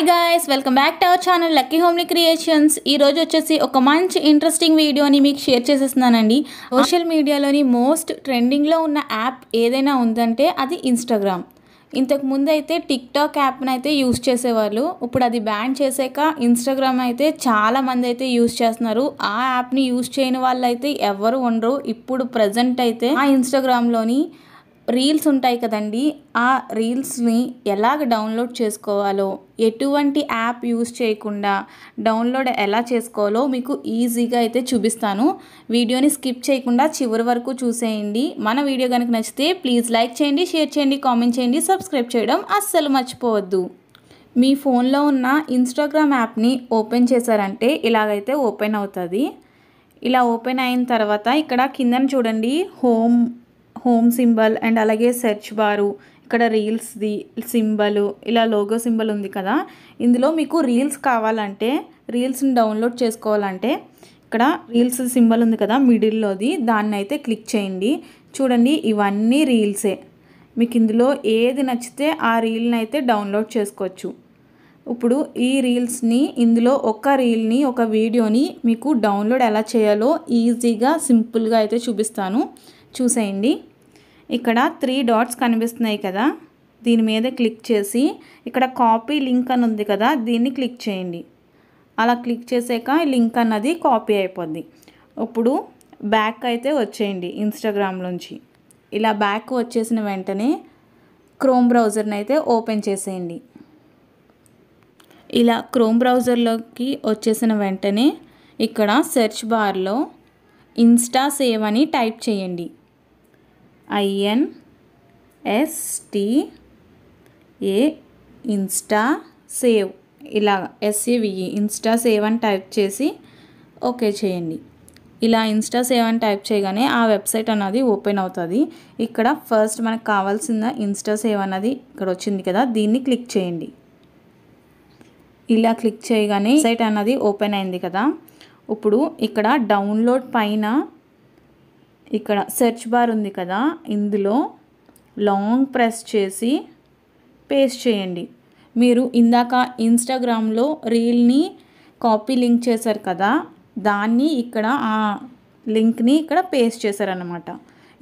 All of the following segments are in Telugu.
hi guys welcome back to our channel lucky homely creations ఈ రోజు వచ్చేసి ఒక మంచి ఇంట్రెస్టింగ్ వీడియోని మీకు షేర్ చేసేస్తున్నానండి సోషల్ మీడియాలోని మోస్ట్ ట్రెండింగ్లో ఉన్న యాప్ ఏదైనా ఉందంటే అది ఇన్స్టాగ్రామ్ ఇంతకు ముందు అయితే టిక్టాక్ యాప్ని అయితే యూజ్ చేసేవాళ్ళు ఇప్పుడు అది బ్యాన్ చేసాక ఇన్స్టాగ్రామ్ అయితే చాలామంది అయితే యూస్ చేస్తున్నారు ఆ యాప్ని యూజ్ చేయని వాళ్ళు అయితే ఎవరు ఉండరు ఇప్పుడు ప్రజెంట్ అయితే ఆ ఇన్స్టాగ్రామ్లోని రీల్స్ ఉంటాయి కదండి ఆ రీల్స్ని ఎలాగ డౌన్లోడ్ చేసుకోవాలో ఎటువంటి యాప్ యూజ్ చేయకుండా డౌన్లోడ్ ఎలా చేసుకోవాలో మీకు ఈజీగా అయితే చూపిస్తాను వీడియోని స్కిప్ చేయకుండా చివరి వరకు చూసేయండి మన వీడియో కనుక నచ్చితే ప్లీజ్ లైక్ చేయండి షేర్ చేయండి కామెంట్ చేయండి సబ్స్క్రైబ్ చేయడం అస్సలు మర్చిపోవద్దు మీ ఫోన్లో ఉన్న ఇన్స్టాగ్రామ్ యాప్ని ఓపెన్ చేశారంటే ఇలాగైతే ఓపెన్ అవుతుంది ఇలా ఓపెన్ అయిన తర్వాత ఇక్కడ కిందన చూడండి హోమ్ హోమ్ సింబల్ అండ్ అలాగే సెర్చ్ బారు ఇక్కడ రీల్స్ది సింబల్ ఇలా లోగో సింబల్ ఉంది కదా ఇందులో మీకు రీల్స్ కావాలంటే రీల్స్ని డౌన్లోడ్ చేసుకోవాలంటే ఇక్కడ రీల్స్ సింబల్ ఉంది కదా మిడిల్లోది దాన్ని అయితే క్లిక్ చేయండి చూడండి ఇవన్నీ రీల్సే మీకు ఇందులో ఏది నచ్చితే ఆ రీల్ని అయితే డౌన్లోడ్ చేసుకోవచ్చు ఇప్పుడు ఈ రీల్స్ని ఇందులో ఒక రీల్ని ఒక వీడియోని మీకు డౌన్లోడ్ ఎలా చేయాలో ఈజీగా సింపుల్గా అయితే చూపిస్తాను చూసేయండి ఇక్కడ త్రీ డాట్స్ కనిపిస్తున్నాయి కదా దీని మీద క్లిక్ చేసి ఇక్కడ కాపీ లింక్ అని ఉంది కదా దీన్ని క్లిక్ చేయండి అలా క్లిక్ చేసాక లింక్ అన్నది కాపీ అయిపోద్ది ఇప్పుడు బ్యాక్ అయితే వచ్చేయండి నుంచి ఇలా బ్యాక్ వచ్చేసిన వెంటనే క్రోమ్ బ్రౌజర్ని అయితే ఓపెన్ చేసేయండి ఇలా క్రోమ్ బ్రౌజర్లోకి వచ్చేసిన వెంటనే ఇక్కడ సెర్చ్ బార్లో ఇన్స్టా సేవ్ అని టైప్ చేయండి I N S T A insta save ఇలా ఎస్ఏవిఈ ఇన్స్టా సేవ్ అని టైప్ చేసి ఓకే చేయండి ఇలా ఇన్స్టా సేవ్ అని టైప్ చేయగానే ఆ వెబ్సైట్ అనేది ఓపెన్ అవుతుంది ఇక్కడ ఫస్ట్ మనకు కావాల్సిన ఇన్స్టా సేవ్ అన్నది ఇక్కడ వచ్చింది కదా దీన్ని క్లిక్ చేయండి ఇలా క్లిక్ చేయగానే వెబ్సైట్ అన్నది ఓపెన్ అయింది కదా ఇప్పుడు ఇక్కడ డౌన్లోడ్ పైన ఇక్కడ సెర్చ్ బార్ ఉంది కదా ఇందులో లాంగ్ ప్రెస్ చేసి పేస్ట్ చేయండి మీరు ఇందాక ఇన్స్టాగ్రామ్లో రీల్ని కాపీ లింక్ చేశారు కదా దాన్ని ఇక్కడ ఆ లింక్ని ఇక్కడ పేస్ట్ చేశారనమాట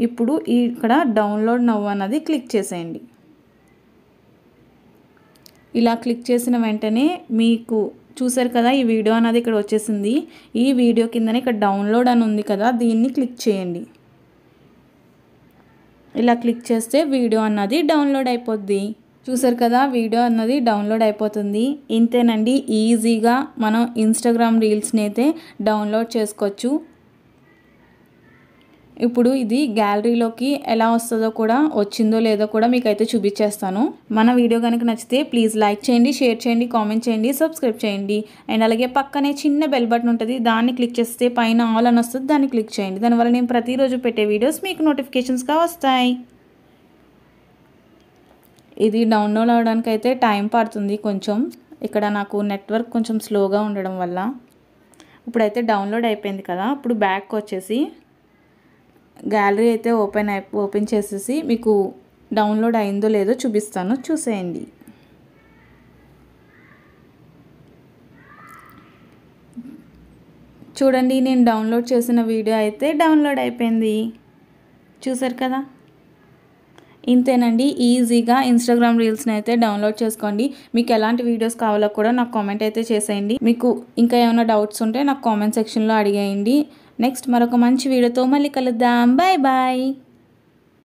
ఇప్పుడు ఇక్కడ డౌన్లోడ్ నవ్వు అన్నది క్లిక్ చేసేయండి ఇలా క్లిక్ చేసిన వెంటనే మీకు చూసారు కదా ఈ వీడియో అనేది ఇక్కడ వచ్చేసింది ఈ వీడియో కిందనే ఇక్కడ డౌన్లోడ్ అని ఉంది కదా దీన్ని క్లిక్ చేయండి ఇలా క్లిక్ చేస్తే వీడియో అన్నది డౌన్లోడ్ అయిపోద్ది చూసారు కదా వీడియో అన్నది డౌన్లోడ్ అయిపోతుంది ఇంతేనండి ఈజీగా మనం ఇన్స్టాగ్రామ్ రీల్స్ని అయితే డౌన్లోడ్ చేసుకోవచ్చు ఇప్పుడు ఇది గ్యాలరీలోకి ఎలా వస్తుందో కూడా వచ్చిందో లేదో కూడా మీకైతే చూపించేస్తాను మన వీడియో కనుక నచ్చితే ప్లీజ్ లైక్ చేయండి షేర్ చేయండి కామెంట్ చేయండి సబ్స్క్రైబ్ చేయండి అండ్ అలాగే పక్కనే చిన్న బెల్ బటన్ ఉంటుంది దాన్ని క్లిక్ చేస్తే పైన ఆల్ అని వస్తుంది దాన్ని క్లిక్ చేయండి దానివల్ల నేను ప్రతిరోజు పెట్టే వీడియోస్ మీకు నోటిఫికేషన్స్గా వస్తాయి ఇది డౌన్లోడ్ అవడానికి అయితే టైం పడుతుంది కొంచెం ఇక్కడ నాకు నెట్వర్క్ కొంచెం స్లోగా ఉండడం వల్ల ఇప్పుడైతే డౌన్లోడ్ అయిపోయింది కదా ఇప్పుడు బ్యాక్ వచ్చేసి గ్యాలరీ అయితే ఓపెన్ అయి ఓపెన్ చేసేసి మీకు డౌన్లోడ్ అయిందో లేదో చూపిస్తాను చూసేయండి చూడండి నేను డౌన్లోడ్ చేసిన వీడియో అయితే డౌన్లోడ్ అయిపోయింది చూసారు కదా ఇంతేనండి ఈజీగా ఇన్స్టాగ్రామ్ రీల్స్ని అయితే డౌన్లోడ్ చేసుకోండి మీకు ఎలాంటి వీడియోస్ కావాలో కూడా నాకు కామెంట్ అయితే చేసేయండి మీకు ఇంకా ఏమైనా డౌట్స్ ఉంటే నాకు కామెంట్ సెక్షన్లో అడిగేయండి నెక్స్ట్ మరొక మంచి వీడియోతో మళ్ళీ కలుద్దాం బాయ్ బాయ్